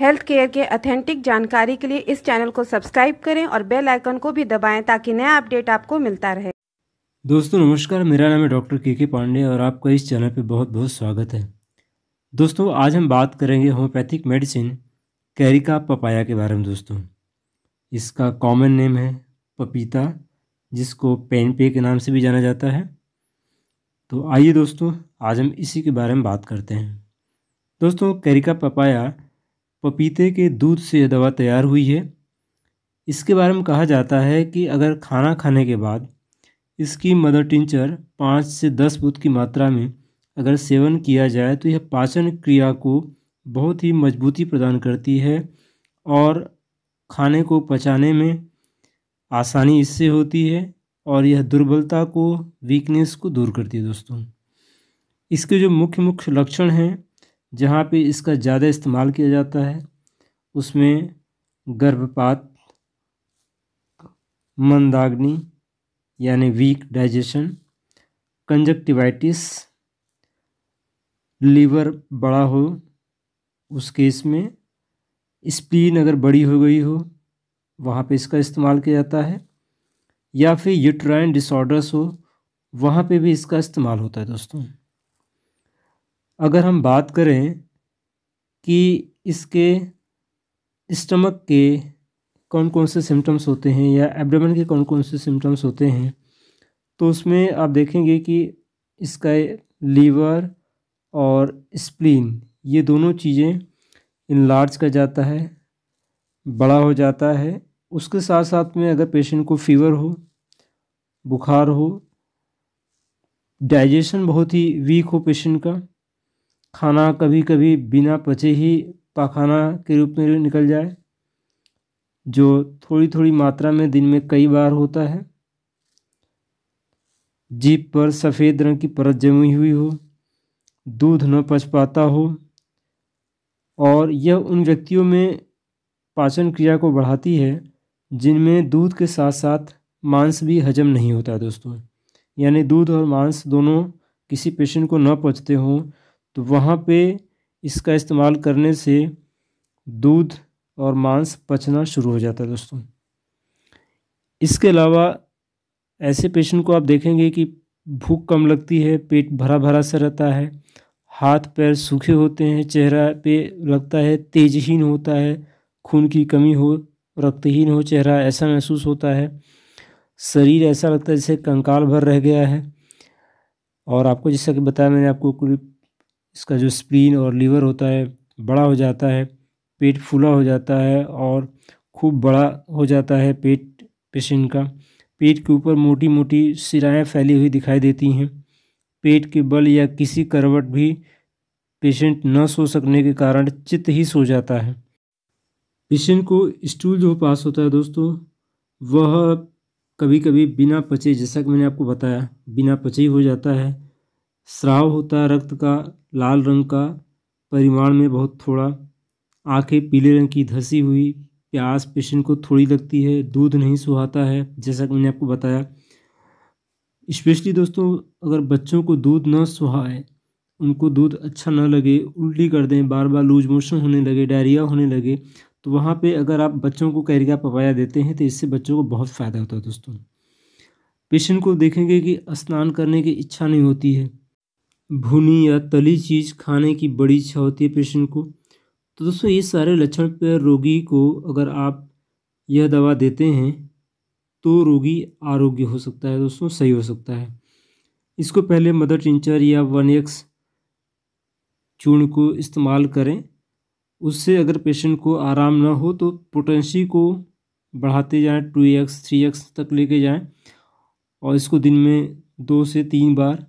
health care के authentic जानकारी के लिए इस चैनल को सब्सक्राइब करें और बेल आइकन को भी दबाएं ताकि नया अपडेट आपको मिलता रहे दोस्तों नमस्कार मेरा नाम है डॉक्टर के के पांडे और आपका इस चैनल पर बहुत बहुत स्वागत है दोस्तों आज हम बात करेंगे होम्योपैथिक मेडिसिन कैरिका पपाया के बारे में दोस्तों इसका कॉमन नेम है पपीता जिसको पेन पे के नाम से भी जाना जाता है तो आइए दोस्तों आज हम इसी के बारे में बात करते हैं दोस्तों कैरिका पपाया पपीते के दूध से यह दवा तैयार हुई है इसके बारे में कहा जाता है कि अगर खाना खाने के बाद इसकी मदर टिंचर पाँच से दस बुध की मात्रा में अगर सेवन किया जाए तो यह पाचन क्रिया को बहुत ही मजबूती प्रदान करती है और खाने को पचाने में आसानी इससे होती है और यह दुर्बलता को वीकनेस को दूर करती है दोस्तों इसके जो मुख्य मुख्य लक्षण हैं जहाँ पे इसका ज़्यादा इस्तेमाल किया जाता है उसमें गर्भपात मंदाग्नि यानी वीक डाइजेशन कंजक्टिवाइटिस लीवर बड़ा हो उस केस में स्प्लीन अगर बड़ी हो गई हो वहाँ पे इसका इस्तेमाल किया जाता है या फिर यूट्राइन डिसऑर्डर्स हो वहाँ पे भी इसका इस्तेमाल होता है दोस्तों अगर हम बात करें कि इसके स्टमक के कौन कौन से सिम्टम्स होते हैं या एब्डोमेन के कौन कौन से सिम्टम्स होते हैं तो उसमें आप देखेंगे कि इसका लीवर और स्प्लीन ये दोनों चीज़ें इनलार्ज कर जाता है बड़ा हो जाता है उसके साथ साथ में अगर पेशेंट को फीवर हो बुखार हो डाइजेशन बहुत ही वीक हो पेशेंट का खाना कभी कभी बिना पचे ही पाखाना के रूप में निकल जाए जो थोड़ी थोड़ी मात्रा में दिन में कई बार होता है जीप पर सफ़ेद रंग की परत जमी हुई हो दूध न पच पाता हो और यह उन व्यक्तियों में पाचन क्रिया को बढ़ाती है जिनमें दूध के साथ साथ मांस भी हजम नहीं होता है दोस्तों यानी दूध और मांस दोनों किसी पेशेंट को न पचते हों तो वहाँ पे इसका इस्तेमाल करने से दूध और मांस पचना शुरू हो जाता है दोस्तों इसके अलावा ऐसे पेशेंट को आप देखेंगे कि भूख कम लगती है पेट भरा भरा सा रहता है हाथ पैर सूखे होते हैं चेहरा पे लगता है तेजहीन होता है खून की कमी हो रक्तहीन हो चेहरा ऐसा महसूस होता है शरीर ऐसा लगता है जैसे कंकाल भर रह गया है और आपको जैसा कि बताया मैंने आपको इसका जो स्प्रीन और लीवर होता है बड़ा हो जाता है पेट फूला हो जाता है और खूब बड़ा हो जाता है पेट पेशेंट का पेट के ऊपर मोटी मोटी सिराएँ फैली हुई दिखाई देती हैं पेट के बल या किसी करवट भी पेशेंट न सो सकने के कारण चित्त ही सो जाता है पेशेंट को स्टूल जो पास होता है दोस्तों वह कभी कभी बिना पचे जैसा कि मैंने आपको बताया बिना पचे ही हो जाता है स्राव होता है रक्त का लाल रंग का परिमाण में बहुत थोड़ा आंखें पीले रंग की धसी हुई प्यास पेशेंट को थोड़ी लगती है दूध नहीं सुहाता है जैसा कि मैंने आपको बताया स्पेशली दोस्तों अगर बच्चों को दूध न सुहाए उनको दूध अच्छा न लगे उल्टी कर दें बार बार लूज मोशन होने लगे डायरिया होने लगे तो वहाँ पे अगर आप बच्चों को कैरिका पपाया देते हैं तो इससे बच्चों को बहुत फ़ायदा होता है दोस्तों पेशेंट को देखेंगे कि स्नान करने की इच्छा नहीं होती है भुनी या तली चीज़ खाने की बड़ी इच्छा होती है पेशेंट को तो दोस्तों ये सारे लक्षण पर रोगी को अगर आप यह दवा देते हैं तो रोगी आरोग्य हो सकता है दोस्तों सही हो सकता है इसको पहले मदर टिंचर या वन एक्स चूर्ण को इस्तेमाल करें उससे अगर पेशेंट को आराम ना हो तो पोटेंसी को बढ़ाते जाएं टू एक्स थ्री एक्स तक लेके जाएं और इसको दिन में दो से तीन बार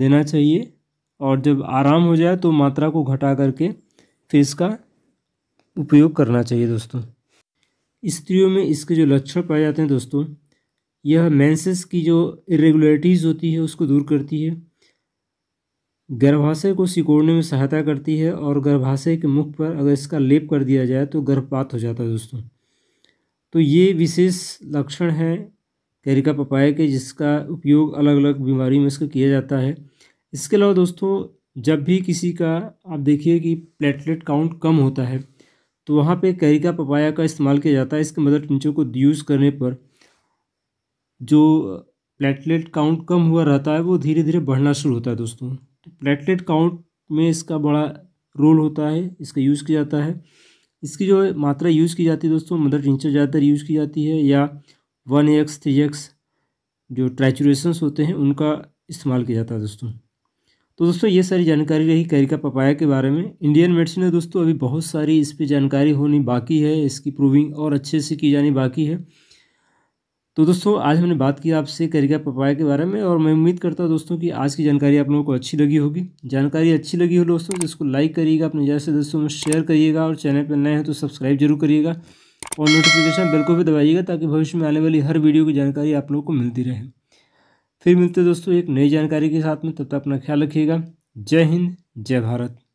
देना चाहिए और जब आराम हो जाए तो मात्रा को घटा करके फिर इसका उपयोग करना चाहिए दोस्तों स्त्रियों में इसके जो लक्षण पाए जाते हैं दोस्तों यह मेंसेस की जो इरेगुलरिटीज़ होती है उसको दूर करती है गर्भाशय को सिकोड़ने में सहायता करती है और गर्भाशय के मुख पर अगर इसका लेप कर दिया जाए तो गर्भपात हो जाता है दोस्तों तो ये विशेष लक्षण है कैरिका पपाया के जिसका उपयोग अलग अलग बीमारी में इसका किया जाता है इसके अलावा दोस्तों जब भी किसी का आप देखिए कि प्लेटलेट काउंट कम होता है तो वहाँ पे कैरिका पपाया का इस्तेमाल किया जाता है इसके मदर टिंचों को यूज़ करने पर जो प्लेटलेट काउंट कम हुआ रहता है वो धीरे धीरे बढ़ना शुरू होता है दोस्तों तो प्लेटलेट काउंट में इसका बड़ा रोल होता है इसका यूज़ किया जाता है इसकी जो मात्रा यूज़ की जाती है दोस्तों मदर टिंचर ज़्यादातर यूज़ की जाती है या वन एक्स थ्री एक्स जो ट्रैचुरेशंस होते हैं उनका इस्तेमाल किया जाता है दोस्तों तो दोस्तों ये सारी जानकारी रही कैरिका पपाया के बारे में इंडियन मेडिसिन है दोस्तों अभी बहुत सारी इस पर जानकारी होनी बाकी है इसकी प्रूविंग और अच्छे से की जानी बाकी है तो दोस्तों आज हमने बात की आपसे करिका पपाया के बारे में और मैं उम्मीद करता हूँ दोस्तों कि आज की जानकारी आप लोगों को अच्छी लगी होगी जानकारी अच्छी लगी हो दोस्तों तो इसको लाइक करिएगा अपने जैसे दोस्तों में शेयर करिएगा और चैनल पर नए हैं तो सब्सक्राइब जरूर करिएगा और नोटिफिकेशन बेल को भी दबाइएगा ताकि भविष्य में आने वाली हर वीडियो की जानकारी आप लोगों को मिलती रहे फिर मिलते दोस्तों एक नई जानकारी के साथ में तब तक अपना ख्याल रखिएगा जय हिंद जय भारत